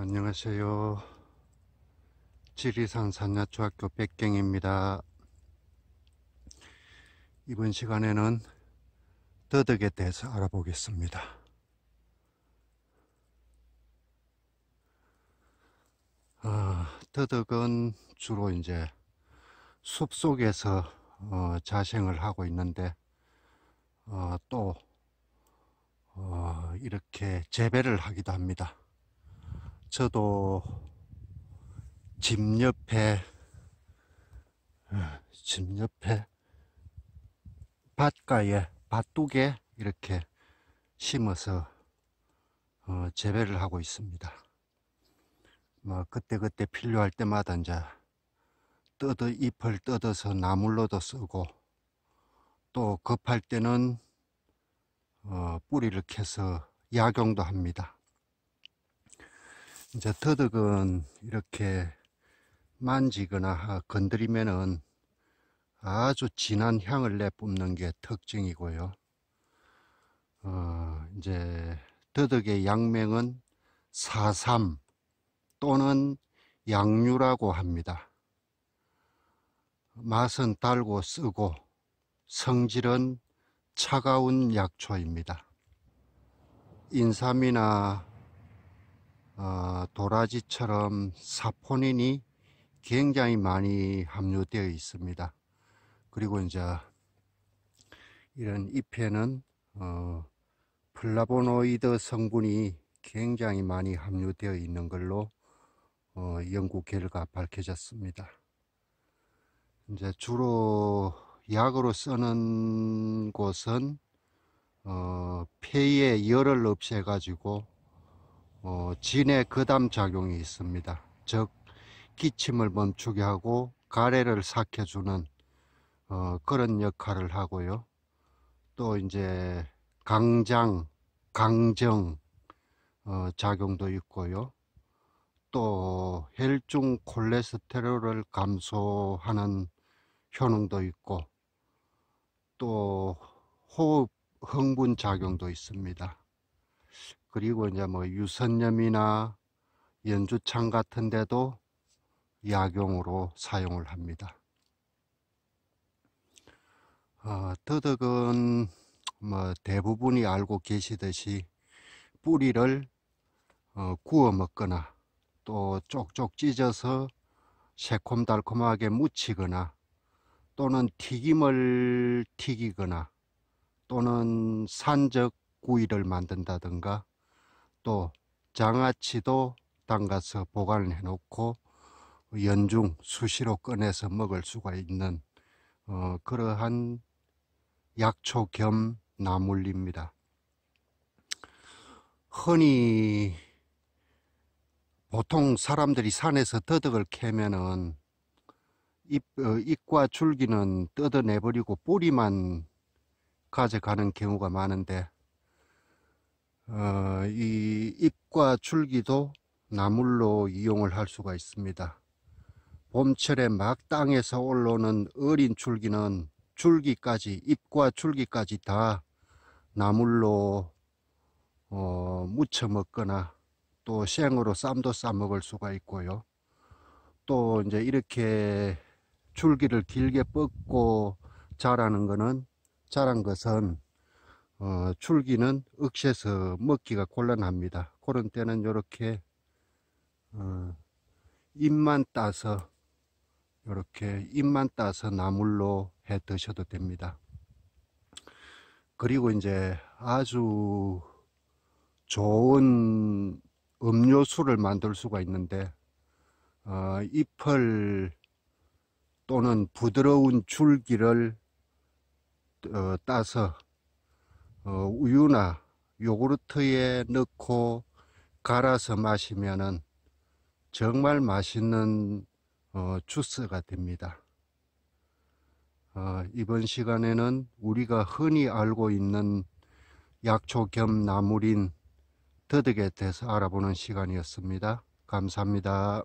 안녕하세요. 지리산 산야초학교 백경입니다. 이번 시간에는 더덕에 대해서 알아보겠습니다. 아, 더덕은 주로 이제 숲 속에서 어, 자생을 하고 있는데 어, 또 어, 이렇게 재배를 하기도 합니다. 저도 집 옆에 집 옆에 밭가에 밭두개 이렇게 심어서 어, 재배를 하고 있습니다. 뭐 그때그때 필요할 때마다 이제 뜯어 잎을 뜯어서 나물로도 쓰고 또 급할 때는 어, 뿌리를 캐서 약용도 합니다. 이제 더덕은 이렇게 만지거나 건드리면은 아주 진한 향을 내뿜는 게 특징이고요. 어, 이제 더덕의 양명은 사삼 또는 양류라고 합니다. 맛은 달고 쓰고 성질은 차가운 약초입니다. 인삼이나 어, 도라지처럼 사포닌이 굉장히 많이 함유되어 있습니다. 그리고 이제 이런 잎에는 어, 플라보노이드 성분이 굉장히 많이 함유되어 있는 걸로 어, 연구 결과 밝혀졌습니다. 이제 주로 약으로 쓰는 곳은 어, 폐에 열을 없애가지고 어, 진의 거담 작용이 있습니다. 즉 기침을 멈추게 하고 가래를 삭혀주는 어, 그런 역할을 하고요. 또 이제 강장, 강정 어, 작용도 있고요. 또 혈중 콜레스테롤을 감소하는 효능도 있고 또 호흡 흥분 작용도 있습니다. 그리고 이제 뭐 유선염이나 연주창 같은 데도 약용으로 사용을 합니다. 어, 더덕은 뭐 대부분이 알고 계시듯이 뿌리를 어, 구워 먹거나 또 쪽쪽 찢어서 새콤달콤하게 무치거나 또는 튀김을 튀기거나 또는 산적 구이를 만든다든가 또 장아찌도 담가서 보관해 놓고 연중 수시로 꺼내서 먹을 수가 있는 어, 그러한 약초 겸 나물입니다. 흔히 보통 사람들이 산에서 더덕을 캐면은 잎, 어, 잎과 줄기는 뜯어내버리고 뿌리만 가져가는 경우가 많은데 어, 이 잎과 줄기도 나물로 이용을 할 수가 있습니다. 봄철에 막 땅에서 올라오는 어린 줄기는 줄기까지 잎과 줄기까지 다 나물로 어, 무쳐 먹거나 또 생으로 쌈도 싸 먹을 수가 있고요. 또 이제 이렇게 줄기를 길게 뻗고 자라는 것은 자란 것은 어, 줄기는 억세서 먹기가 곤란합니다. 그런 때는 이렇게 어, 잎만 따서 이렇게 잎만 따서 나물로 해 드셔도 됩니다. 그리고 이제 아주 좋은 음료수를 만들 수가 있는데 어, 잎을 또는 부드러운 줄기를 어, 따서 어, 우유나 요구르트에 넣고 갈아서 마시면은 정말 맛있는 어, 주스가 됩니다. 어, 이번 시간에는 우리가 흔히 알고 있는 약초 겸 나물인 더덕에 대해서 알아보는 시간이었습니다. 감사합니다.